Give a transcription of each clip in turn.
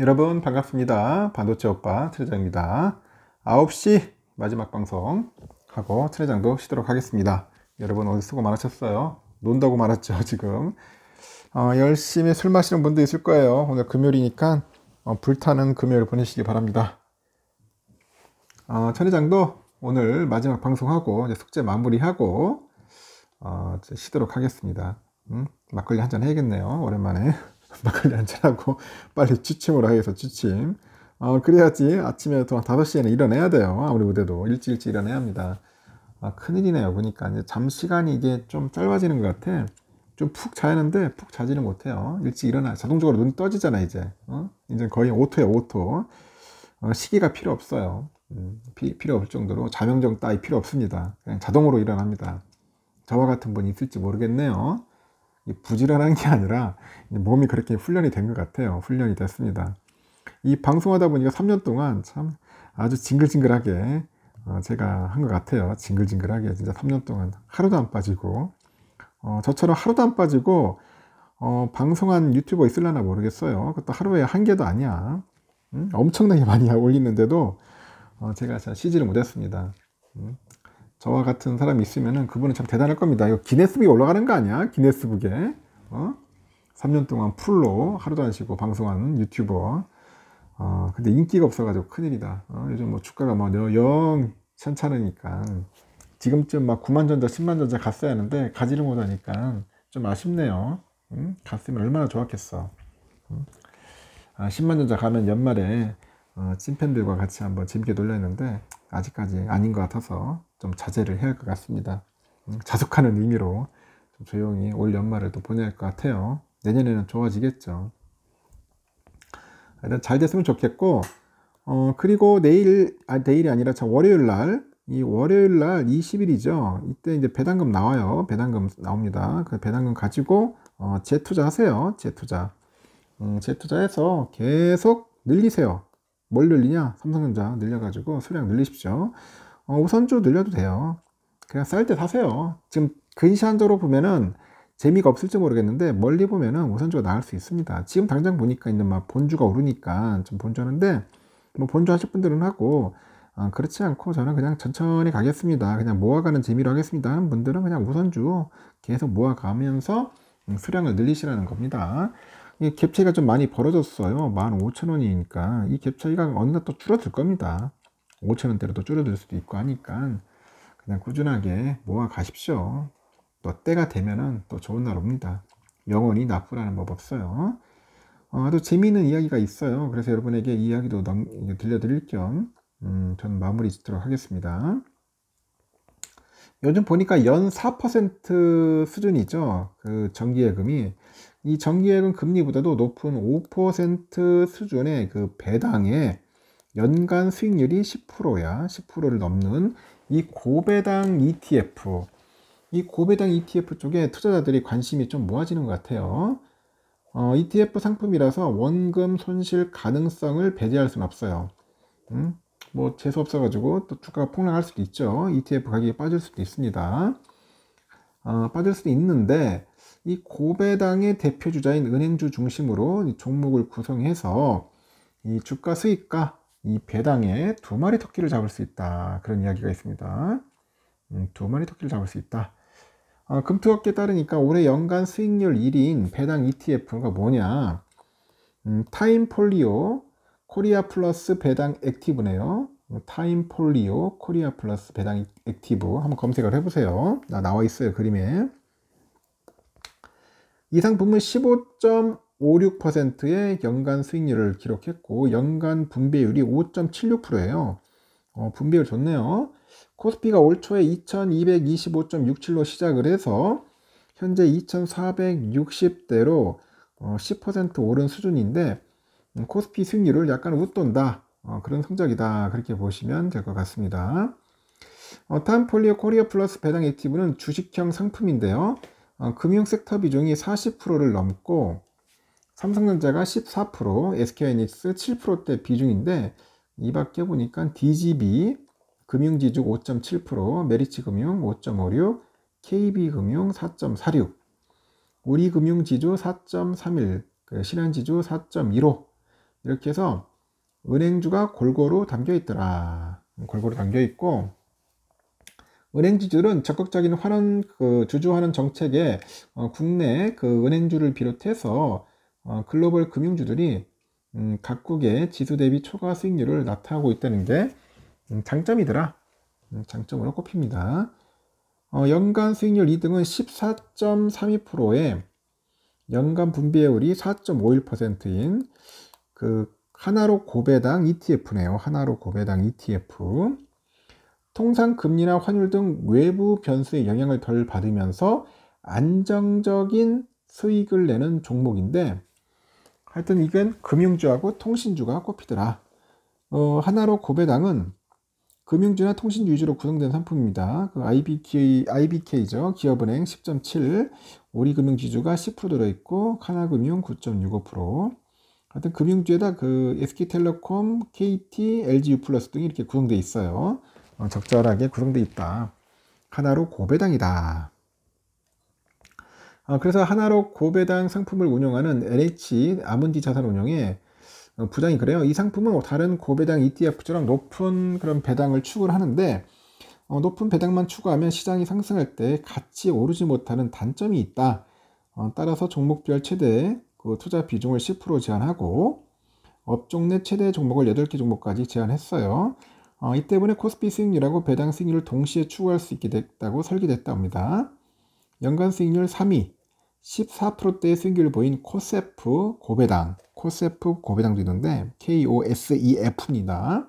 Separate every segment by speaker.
Speaker 1: 여러분 반갑습니다. 반도체 오빠 트레장입니다. 9시 마지막 방송 하고 트레장도 쉬도록 하겠습니다. 여러분 오늘 수고 많으셨어요. 논다고 말았죠 지금. 어, 열심히 술 마시는 분도 있을 거예요. 오늘 금요일이니까 어, 불타는 금요일 보내시기 바랍니다. 어, 아, 천회장도 오늘 마지막 방송하고 이제 숙제 마무리하고 어, 쉬도록 하겠습니다. 음, 막걸리 한잔 해야겠네요. 오랜만에. 막걸리 한잔하고 빨리 취침을 하겠어 취침. 어, 그래야지 아침에 또 5시에는 일어나야 돼요. 아무리 무대도 일찍 일찍 일어나야 합니다. 아, 큰일이네요. 보니까 이제 잠 시간이 이게 좀 짧아지는 것 같아. 좀 푹 자는데 야푹 자지는 못해요. 일찍 일어나 자동적으로 눈 떠지잖아 이제. 어? 이제 거의 오토요 오토. 어, 시기가 필요 없어요. 음, 피, 필요 없을 정도로 자명정 따위 필요 없습니다. 그냥 자동으로 일어납니다. 저와 같은 분이 있을지 모르겠네요. 부지런한 게 아니라 몸이 그렇게 훈련이 된 것 같아요. 훈련이 됐습니다. 이 방송하다 보니까 3년 동안 참 아주 징글징글하게 어, 제가 한 것 같아요. 징글징글하게 진짜 3년 동안 하루도 안 빠지고 어, 저처럼 하루도 안 빠지고 어, 방송한 유튜버 있을라나 모르겠어요. 그것도 하루에 한 개도 아니야. 음? 엄청나게 많이 올리는데도 어, 제가 잘쉬를 못했습니다. 음? 저와 같은 사람이 있으면 그분은 참 대단할 겁니다. 이거 기네스북에 올라가는 거 아니야? 기네스북에. 어? 3년 동안 풀로 하루도 안 쉬고 방송하는 유튜버. 어, 근데 인기가 없어가지고 큰일이다. 어, 요즘 뭐 주가가 막영 뭐 천찮으니까. 지금쯤 막 9만 전자, 10만 전자 갔어야 하는데 가지를 못하니까 좀 아쉽네요. 음? 갔으면 얼마나 좋았겠어. 음? 아, 10만 전자 가면 연말에 어, 찐팬들과 같이 한번 재밌게 놀려 했는데 아직까지 아닌 것 같아서 좀 자제를 해야 할 것 같습니다. 음, 자숙하는 의미로 조용히 올 연말을 또 보내야 할 것 같아요. 내년에는 좋아지겠죠. 아, 일단 잘 됐으면 좋겠고, 어, 그리고 내일, 아, 내일이 아니라 참 월요일 날, 이 월요일 날 20일이죠. 이때 이제 배당금 나와요. 배당금 나옵니다. 그 배당금 가지고, 어, 재투자 하세요. 재투자. 음, 재투자해서 계속 늘리세요. 뭘 늘리냐? 삼성전자 늘려가지고 수량 늘리십시오. 어, 우선주 늘려도 돼요. 그냥 쌀 때 사세요. 지금 근시한도로 보면은 재미가 없을지 모르겠는데 멀리 보면은 우선주가 나갈 수 있습니다. 지금 당장 보니까 있는 막 본주가 오르니까 좀 본주하는데 뭐 본주 하실 분들은 하고 아, 그렇지 않고 저는 그냥 천천히 가겠습니다. 그냥 모아가는 재미로 하겠습니다 하는 분들은 그냥 우선주 계속 모아가면서 음, 수량을 늘리시라는 겁니다. 이갭 차이가 좀 많이 벌어졌어요. 15,000원이니까 이 갭 차이가 어느 날 또 줄어들 겁니다. 5천 원대로 또 줄어들 수도 있고 하니까 그냥 꾸준하게 모아 가십시오. 또 때가 되면은 또 좋은 날 옵니다. 영원히 나쁘라는 법 없어요. 어, 또 재미있는 이야기가 있어요. 그래서 여러분에게 이야기도 넘, 들려드릴 겸, 음, 전 마무리 짓도록 하겠습니다. 요즘 보니까 연 4% 수준이죠. 그 정기예금이. 이 정기예금 금리보다도 높은 5% 수준의 그 배당에 연간 수익률이 10%야 10%를 넘는 이 고배당 ETF 이 고배당 ETF 쪽에 투자자들이 관심이 좀 모아지는 것 같아요. 어, ETF 상품이라서 원금 손실 가능성을 배제할 수는 없어요. 음? 뭐 재수 없어가지고 또 주가가 폭락할 수도 있죠. ETF 가격이 빠질 수도 있습니다. 어, 빠질 수도 있는데 이 고배당의 대표주자인 은행주 중심으로 종목을 구성해서 이 주가 수익과 이 배당에 두 마리 토끼를 잡을 수 있다. 그런 이야기가 있습니다. 음, 두 마리 토끼를 잡을 수 있다. 아, 금투업계에 따르니까 올해 연간 수익률 1인 배당 ETF가 뭐냐? 음, 타임폴리오 코리아 플러스 배당 액티브네요. 음, 타임 폴리오 코리아 플러스 배당 액티브 한번 검색을 해보세요. 나와 있어요 그림에. 이상 부문 1 5 5, 6%의 연간 수익률을 기록했고 연간 분배율이 5.76%예요. 어, 분배율 좋네요. 코스피가 올 초에 2225.67로 시작을 해서 현재 2460대로 어, 10% 오른 수준인데 음, 코스피 수익률을 약간 웃돈다. 어, 그런 성적이다. 그렇게 보시면 될 것 같습니다. 어, 다 폴리오 코리아 플러스 배당 액티브는 주식형 상품인데요. 어, 금융 섹터 비중이 40%를 넘고 삼성전자가 14%, SK하이닉스 7%대 비중인데 이 밖에 보니까 DGB, 금융지주 5.7%, 메리츠금융 5.56, KB금융 4.46, 우리금융지주 4.31, 그 신한지주 4.15 이렇게 해서 은행주가 골고루 담겨 있더라. 골고루 담겨 있고 은행주들은 적극적인 환원 그 주주환원 정책에 어, 국내 그 은행주를 비롯해서 어, 글로벌 금융주들이 음, 각국의 지수 대비 초과 수익률을 나타나고 있다는 게 음, 장점이더라. 음, 장점으로 꼽힙니다. 어, 연간 수익률 2등은 14.32%에 연간 분배율이 4.51%인 그 하나로 고배당 ETF네요. 하나로 고배당 ETF. 통상 금리나 환율 등 외부 변수의 영향을 덜 받으면서 안정적인 수익을 내는 종목인데 하여튼 이건 금융주하고 통신주가 꼽히더라. 어, 하나로 고배당은 금융주나 통신주 위주로 구성된 상품입니다. 그 IBK, IBK죠. 기업은행 10.7, 오리금융지주가 10% 들어있고, 하나금융 9.65%. 하여튼 금융주에다 그 SK텔레콤, KT, LGU 플러스 등이 이렇게 구성돼 있어요. 어, 적절하게 구성돼 있다. 하나로 고배당이다. 아, 그래서 하나로 고배당 상품을 운영하는 LH 아문디 자산운용의 어, 부장이 그래요. 이 상품은 뭐 다른 고배당 ETF처럼 높은 그런 배당을 추구를 하는데 어, 높은 배당만 추구하면 시장이 상승할 때 같이 오르지 못하는 단점이 있다. 어, 따라서 종목별 최대 그 투자 비중을 10% 제한하고 업종 내 최대 종목을 8개 종목까지 제한했어요. 어, 이 때문에 코스피 수익률하고 배당 수익률을 동시에 추구할 수 있게 됐다고 설계됐다 옵니다. 연간 수익률 3위, 14%대의 수익률을 보인 코세프 고배당, 코세프 고배당도 있는데 KOSEF입니다.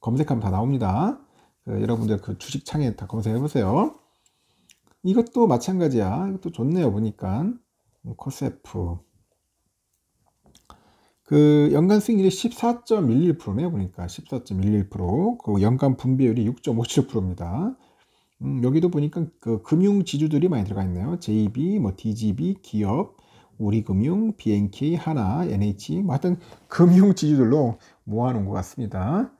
Speaker 1: 검색하면 다 나옵니다. 그 여러분들 그 주식창에 다 검색해 보세요. 이것도 마찬가지야. 이것도 좋네요. 보니까 음, 코세프 그 연간 수익률이 14.11%네요. 보니까 14.11%그 연간 분배율이 6.57%입니다. 음, 여기도 보니까 그 금융 지주들이 많이 들어가 있네요. JB, 뭐 DGB, 기업, 우리금융, BNK, 하나, NH, 뭐 하여튼 금융 지주들로 모아놓은 것 같습니다.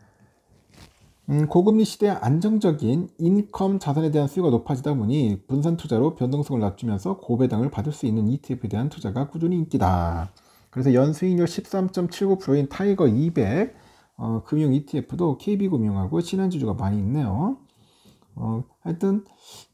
Speaker 1: 음, 고금리 시대 안정적인 인컴 자산에 대한 수요가 높아지다 보니 분산 투자로 변동성을 낮추면서 고배당을 받을 수 있는 ETF에 대한 투자가 꾸준히 인기다. 그래서 연수익률 13.79%인 타이거 200 어, 금융 ETF도 KB금융하고 신한주주가 많이 있네요. 어, 하여튼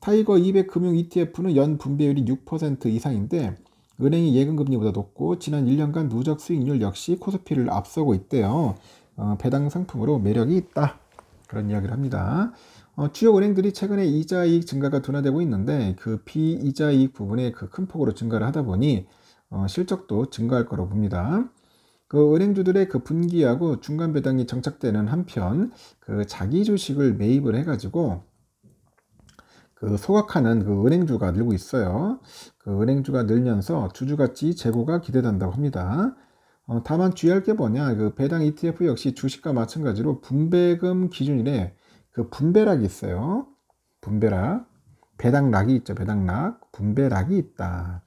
Speaker 1: 타이거 200 금융 ETF는 연 분배율이 6% 이상인데 은행이 예금 금리보다 높고 지난 1년간 누적 수익률 역시 코스피를 앞서고 있대요. 어, 배당 상품으로 매력이 있다. 그런 이야기를 합니다. 어, 주요 은행들이 최근에 이자 이익 증가가 둔화되고 있는데 그 비이자 이익 부분에 그 큰 폭으로 증가를 하다 보니 어, 실적도 증가할 거로 봅니다. 그 은행주들의 그 분기하고 중간 배당이 정착되는 한편 그 자기 주식을 매입을 해가지고 그 소각하는 그 은행주가 늘고 있어요. 그 은행주가 늘면서 주주가치 재고가 기대된다고 합니다. 어, 다만 주의할 게 뭐냐? 그 배당 ETF 역시 주식과 마찬가지로 분배금 기준일에 그 분배락이 있어요. 분배락, 배당락이 있죠. 배당락, 분배락이 있다.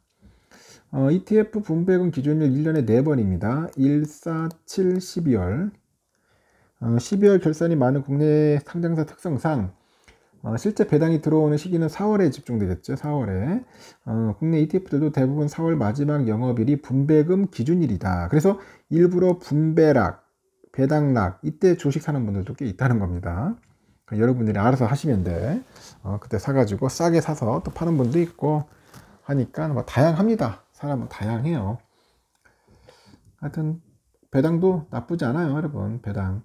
Speaker 1: 어, ETF 분배금 기준일 1년에 4번입니다. 1, 4, 7, 12월. 어, 12월 결산이 많은 국내 상장사 특성상 어, 실제 배당이 들어오는 시기는 4월에 집중되겠죠. 4월에 어, 국내 ETF들도 대부분 4월 마지막 영업일이 분배금 기준일이다. 그래서 일부러 분배락, 배당락 이때 주식 사는 분들도 꽤 있다는 겁니다. 그러니까 여러분들이 알아서 하시면 돼. 어, 그때 사가지고 싸게 사서 또 파는 분도 있고 하니까 뭐 다양합니다. 사람은 다양해요. 하여튼 배당도 나쁘지 않아요, 여러분. 배당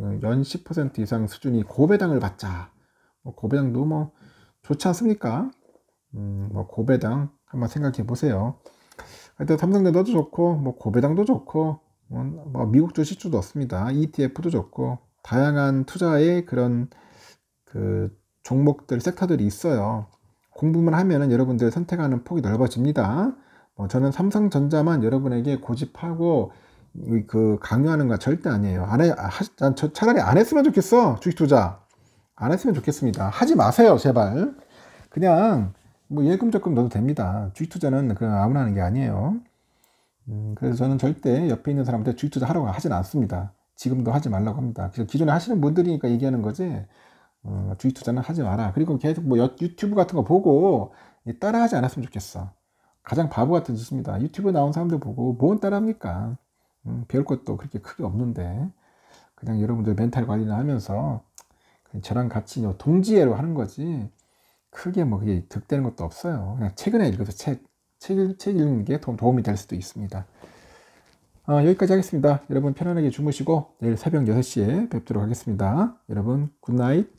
Speaker 1: 연 10% 이상 수준이 고배당을 받자. 뭐 고배당도 뭐 좋지 않습니까? 음, 뭐 고배당 한번 생각해 보세요. 하여튼 삼성전자도 좋고 뭐 고배당도 좋고 뭐, 뭐 미국 주식주도 없습니다. ETF도 좋고 다양한 투자의 그런 그 종목들 섹터들이 있어요. 공부만 하면은 여러분들 선택하는 폭이 넓어집니다. 뭐 저는 삼성전자만 여러분에게 고집하고 그 강요하는 거 절대 아니에요. 안 해, 아, 하, 난 차라리 안 했으면 좋겠어 주식 투자. 안 했으면 좋겠습니다. 하지 마세요, 제발. 그냥 뭐 예금 적금 넣어도 됩니다. 주식 투자는 그 아무나 하는 게 아니에요. 음, 그래서 저는 절대 옆에 있는 사람한테 주식 투자 하라고 하진 않습니다. 지금도 하지 말라고 합니다. 그래서 기존에 하시는 분들이니까 얘기하는 거지. 어, 주식 투자는 하지 마라. 그리고 계속 뭐 유튜브 같은 거 보고 따라하지 않았으면 좋겠어. 가장 바보 같은 짓입니다. 유튜브 나온 사람들 보고 뭔 따라합니까? 음, 배울 것도 그렇게 크게 없는데 그냥 여러분들 멘탈 관리를 하면서 저랑 같이 동지애로 하는 거지 크게 뭐 그게 득되는 것도 없어요. 그냥 최근에 읽어서 책, 책, 책 읽는 게 도, 도움이 될 수도 있습니다. 아, 여기까지 하겠습니다. 여러분 편안하게 주무시고 내일 새벽 6시에 뵙도록 하겠습니다. 여러분 굿나잇.